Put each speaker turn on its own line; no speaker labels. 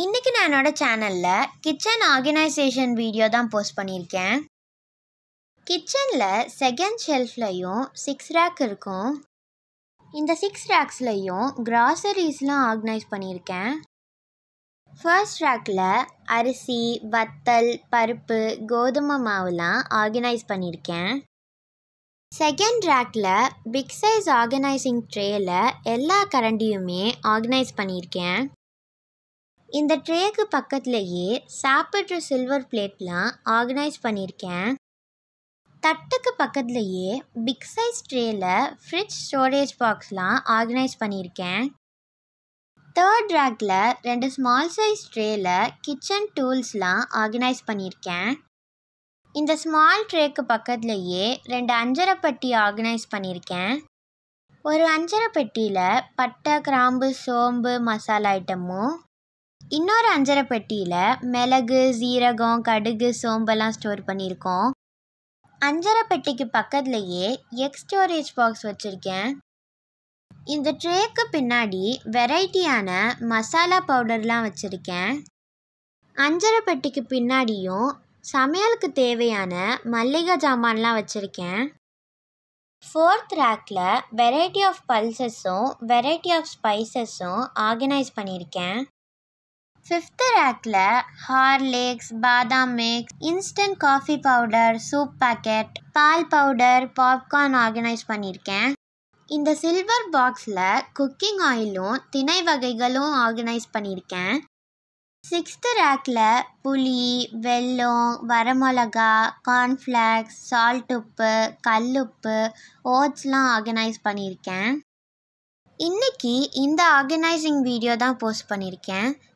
இன்றைக்கி நான் என்னோடய சேனலில் கிச்சன் ஆர்கனைசேஷன் வீடியோ தான் போஸ்ட் பண்ணியிருக்கேன் கிச்சனில் செகண்ட் ஷெல்ஃப்லையும் சிக்ஸ் ரேக் இருக்கும் இந்த சிக்ஸ் ரேக்ஸ்லையும் கிராசரிஸ்லாம் ஆர்கனைஸ் பண்ணியிருக்கேன் ஃபர்ஸ்ட் ரேக்கில் அரிசி வத்தல் பருப்பு கோதுமை மாவுலாம் ஆர்கனைஸ் பண்ணியிருக்கேன் செகண்ட் ரேக்கில் பிக் சைஸ் ஆர்கனைசிங் ட்ரேயில் எல்லா கரண்டியுமே ஆர்கனைஸ் பண்ணியிருக்கேன் இந்த ட்ரேக்கு பக்கத்துலேயே சாப்பிட்ற சில்வர் பிளேட்லாம் ஆர்கனைஸ் பண்ணியிருக்கேன் தட்டுக்கு பக்கத்துலேயே பிக் சைஸ் ட்ரேயில் ஃப்ரிட்ஜ் ஸ்டோரேஜ் பாக்ஸ்லாம் ஆர்கனைஸ் பண்ணியிருக்கேன் தேர்ட் ரேக்கில் ரெண்டு ஸ்மால் சைஸ் ட்ரேயில் கிச்சன் டூல்ஸ்லாம் ஆர்கனைஸ் பண்ணியிருக்கேன் இந்த ஸ்மால் ட்ரேக்கு பக்கத்துலேயே ரெண்டு அஞ்சரை ஆர்கனைஸ் பண்ணியிருக்கேன் ஒரு அஞ்சரை பெட்டியில் பட்டை கிராம்பு சோம்பு மசாலா ஐட்டமும் இன்னொரு அஞ்சரை பெட்டியில் மிளகு சீரகம் கடுகு சோம்பெல்லாம் ஸ்டோர் பண்ணியிருக்கோம் அஞ்சரை பெட்டிக்கு பக்கத்துலேயே எக் ஸ்டோரேஜ் பாக்ஸ் வச்சுருக்கேன் இந்த ட்ரேக்கு பின்னாடி வெரைட்டியான மசாலா பவுடர்லாம் வச்சுருக்கேன் அஞ்சரை பெட்டிக்கு பின்னாடியும் சமையலுக்கு தேவையான மல்லிகை ஜாமான்லாம் வச்சுருக்கேன் ஃபோர்த் ரேக்கில் வெரைட்டி ஆஃப் பல்சஸும் வெரைட்டி ஆஃப் ஸ்பைசஸும் ஆர்கனைஸ் பண்ணியிருக்கேன் ஃபிஃப்த்து ரேக்கில் ஹார்லிக்ஸ் பாதாம் mix instant coffee powder soup packet பால் பவுடர் பாப்கார்ன் ஆர்கனைஸ் பண்ணியிருக்கேன் இந்த சில்வர் பாக்ஸில் குக்கிங் ஆயிலும் திணை வகைகளும் ஆர்கனைஸ் பண்ணியிருக்கேன் சிக்ஸ்த்து ரேக்கில் புளி வெல்லம் வரமிளகா கார்ன்ஃப்ளாக்ஸ் சால்ட் உப்பு கல்லுப்பு ஓட்ஸ்லாம் ஆர்கனைஸ் பண்ணியிருக்கேன் இன்றைக்கி இந்த ஆர்கனைசிங் வீடியோ தான் போஸ்ட் பண்ணியிருக்கேன்